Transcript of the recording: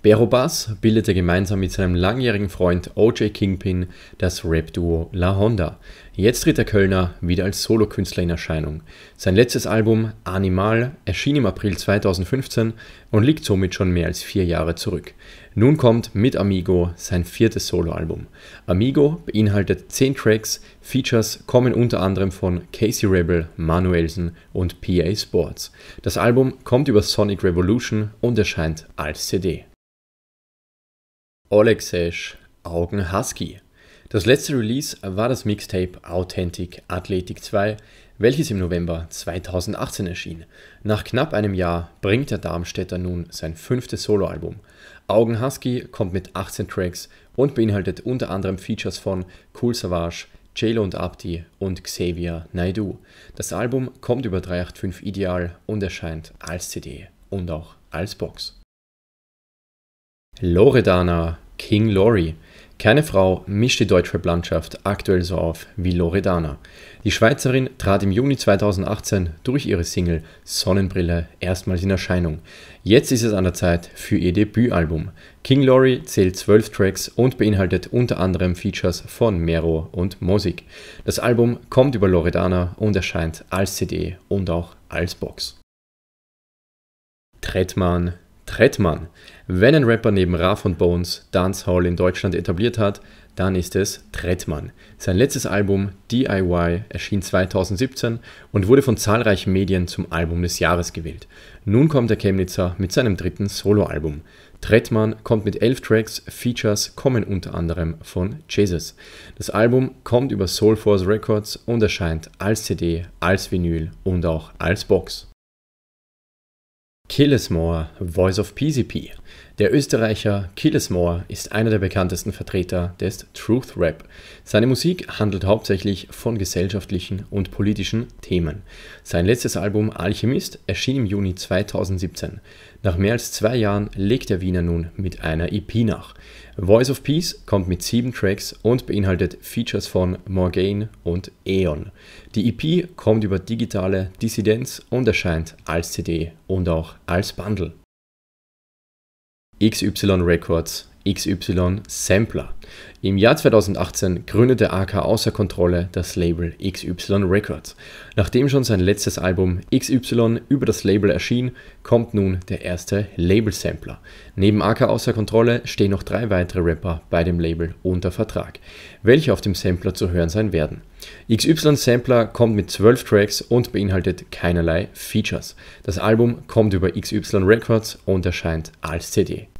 Berobas bildete gemeinsam mit seinem langjährigen Freund OJ Kingpin das Rap-Duo La Honda. Jetzt tritt der Kölner wieder als Solokünstler in Erscheinung. Sein letztes Album Animal erschien im April 2015 und liegt somit schon mehr als vier Jahre zurück. Nun kommt mit Amigo sein viertes Soloalbum. Amigo beinhaltet zehn Tracks, Features kommen unter anderem von Casey Rebel, Manuelsen und PA Sports. Das Album kommt über Sonic Revolution und erscheint als CD. Alexej Augen Husky. Das letzte Release war das Mixtape Authentic Athletic 2, welches im November 2018 erschien. Nach knapp einem Jahr bringt der Darmstädter nun sein fünftes Soloalbum. Augen Husky kommt mit 18 Tracks und beinhaltet unter anderem Features von Cool Savage, Jelo und Abdi und Xavier Naidu. Das Album kommt über 385 Ideal und erscheint als CD und auch als Box. Loredana, King Lori. Keine Frau mischt die deutsche Landschaft aktuell so auf wie Loredana. Die Schweizerin trat im Juni 2018 durch ihre Single Sonnenbrille erstmals in Erscheinung. Jetzt ist es an der Zeit für ihr Debütalbum. King Lori zählt zwölf Tracks und beinhaltet unter anderem Features von Mero und Mosik. Das Album kommt über Loredana und erscheint als CD und auch als Box. Tretman Trettmann. Wenn ein Rapper neben Raff und Bones Dancehall in Deutschland etabliert hat, dann ist es Trettmann. Sein letztes Album DIY erschien 2017 und wurde von zahlreichen Medien zum Album des Jahres gewählt. Nun kommt der Chemnitzer mit seinem dritten Soloalbum. Trettmann kommt mit elf Tracks, Features kommen unter anderem von Jesus. Das Album kommt über Soulforce Records und erscheint als CD, als Vinyl und auch als Box. Killesmore, Voice of PCP. Der Österreicher Killesmore ist einer der bekanntesten Vertreter des Truth Rap. Seine Musik handelt hauptsächlich von gesellschaftlichen und politischen Themen. Sein letztes Album Alchemist erschien im Juni 2017. Nach mehr als zwei Jahren legt der Wiener nun mit einer EP nach. Voice of Peace kommt mit sieben Tracks und beinhaltet Features von Morgane und Aeon. Die EP kommt über digitale Dissidenz und erscheint als CD und auch als Bundle. XY Records XY Sampler. Im Jahr 2018 gründete AK außer Kontrolle das Label XY Records. Nachdem schon sein letztes Album XY über das Label erschien, kommt nun der erste Label-Sampler. Neben AK außer Kontrolle stehen noch drei weitere Rapper bei dem Label unter Vertrag, welche auf dem Sampler zu hören sein werden. XY Sampler kommt mit 12 Tracks und beinhaltet keinerlei Features. Das Album kommt über XY Records und erscheint als CD.